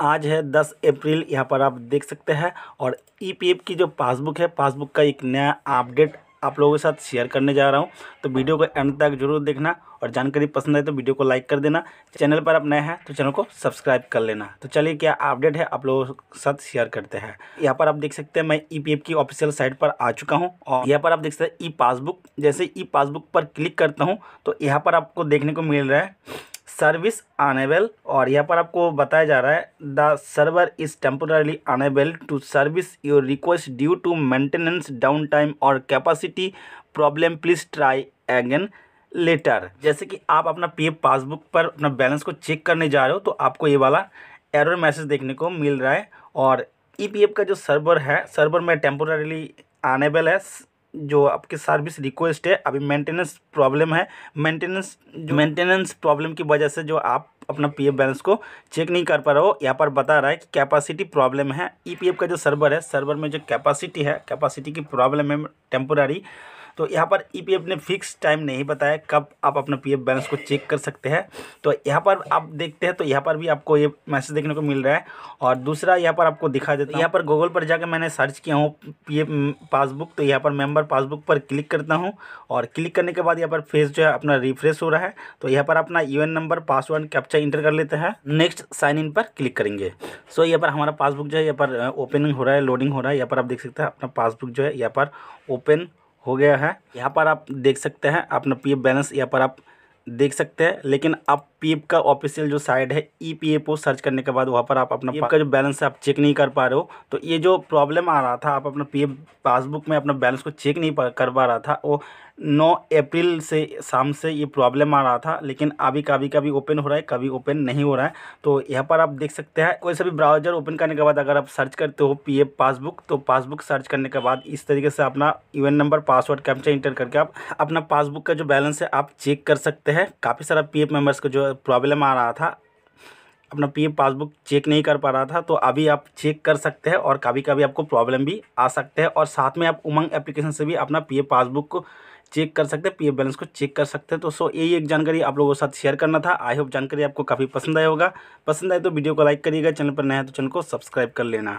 आज है दस अप्रैल यहाँ पर आप देख सकते हैं और ई e की जो पासबुक है पासबुक का एक नया अपडेट आप लोगों के साथ शेयर करने जा रहा हूँ तो वीडियो को एंड तक जरूर देखना और जानकारी पसंद आए तो वीडियो को लाइक कर देना चैनल पर आप नए हैं तो चैनल को सब्सक्राइब कर लेना तो चलिए क्या अपडेट है आप लोगों के साथ शेयर करते हैं यहाँ पर आप देख सकते हैं मैं ई e की ऑफिशियल साइट पर आ चुका हूँ और यहाँ पर आप देख सकते हैं ई e पासबुक जैसे ई पासबुक पर क्लिक करता हूँ तो यहाँ पर आपको देखने को मिल रहा है सर्विस अनेबल और यहाँ पर आपको बताया जा रहा है the server is temporarily unable to service your request due to maintenance down time और capacity problem please try again later जैसे कि आप अपना पी पासबुक पर अपना बैलेंस को चेक करने जा रहे हो तो आपको ये वाला एरर मैसेज देखने को मिल रहा है और ई का जो सर्वर है सर्वर में टेम्पोरली अनेबल है जो आपकी सर्विस रिक्वेस्ट है अभी मेंटेनेंस प्रॉब्लम है मेंटेनेंस मेंटेनेंस प्रॉब्लम की वजह से जो आप अपना पीएफ बैलेंस को चेक नहीं कर पा रहे हो यहाँ पर बता रहा है कि कैपेसिटी प्रॉब्लम है ईपीएफ e का जो सर्वर है सर्वर में जो कैपेसिटी है कैपेसिटी की प्रॉब्लम है टेम्पोरारी तो यहाँ पर ईपीएफ ने फिक्स टाइम नहीं बताया कब आप अपना पीएफ बैलेंस को चेक कर सकते हैं तो यहाँ पर आप देखते हैं तो यहाँ पर भी आपको ये मैसेज देखने को मिल रहा है और दूसरा यहाँ पर आपको दिखा देता यहाँ पर गूगल पर जाकर मैंने सर्च किया हूँ पी पासबुक तो यहाँ पर मेम्बर पासबुक पर क्लिक करता हूँ और क्लिक करने के बाद यहाँ पर फेस जो है अपना रिफ्रेश हो रहा है तो यहाँ पर अपना U number password captcha enter कर लेते हैं नेक्स्ट साइन इन पर क्लिक करेंगे सो यहाँ पर हमारा पासबुक जो है यहाँ पर ओपनिंग हो रहा है लोडिंग हो रहा है यहाँ पर आप देख सकते हैं अपना पासबुक जो है यहाँ पर ओपन हो गया है यहाँ पर आप देख सकते हैं अपना पी बैलेंस यहाँ पर आप देख सकते हैं लेकिन आप पी का ऑफिशियल जो साइड है ई पी सर्च करने के बाद वहाँ पर आप अपना पी का जो बैलेंस है आप चेक नहीं कर पा रहे हो तो ये जो प्रॉब्लम आ रहा था आप अपना पी पासबुक में अपना बैलेंस को चेक नहीं कर पा रहा था वो 9 अप्रैल से शाम से ये प्रॉब्लम आ रहा था लेकिन अभी कभी कभी ओपन हो रहा है कभी ओपन नहीं हो रहा है तो यहाँ पर आप देख सकते हैं कोई सा भी ब्राउजर ओपन करने के बाद अगर आप सर्च करते हो पी पासबुक तो पासबुक सर्च करने के बाद इस तरीके से अपना UAN number password captcha enter करके आप अपना पासबुक का जो बैलेंस है आप चेक कर सकते हैं काफ़ी सारा पी मेम्बर्स को जो प्रॉब्लम आ रहा था अपना पी पासबुक चेक नहीं कर पा रहा था तो अभी आप चेक कर सकते हैं और कभी कभी आपको प्रॉब्लम भी आ सकते हैं और साथ में आप उमंग एप्लीकेशन से भी अपना पी पासबुक को चेक कर सकते हैं पी बैलेंस को चेक कर सकते हैं तो सो यही एक जानकारी आप लोगों के साथ शेयर करना था आई होप जानकारी आपको काफ़ी पसंद आया होगा पसंद आए तो वीडियो को लाइक करिएगा चैनल पर नया तो चैनल को सब्सक्राइब कर लेना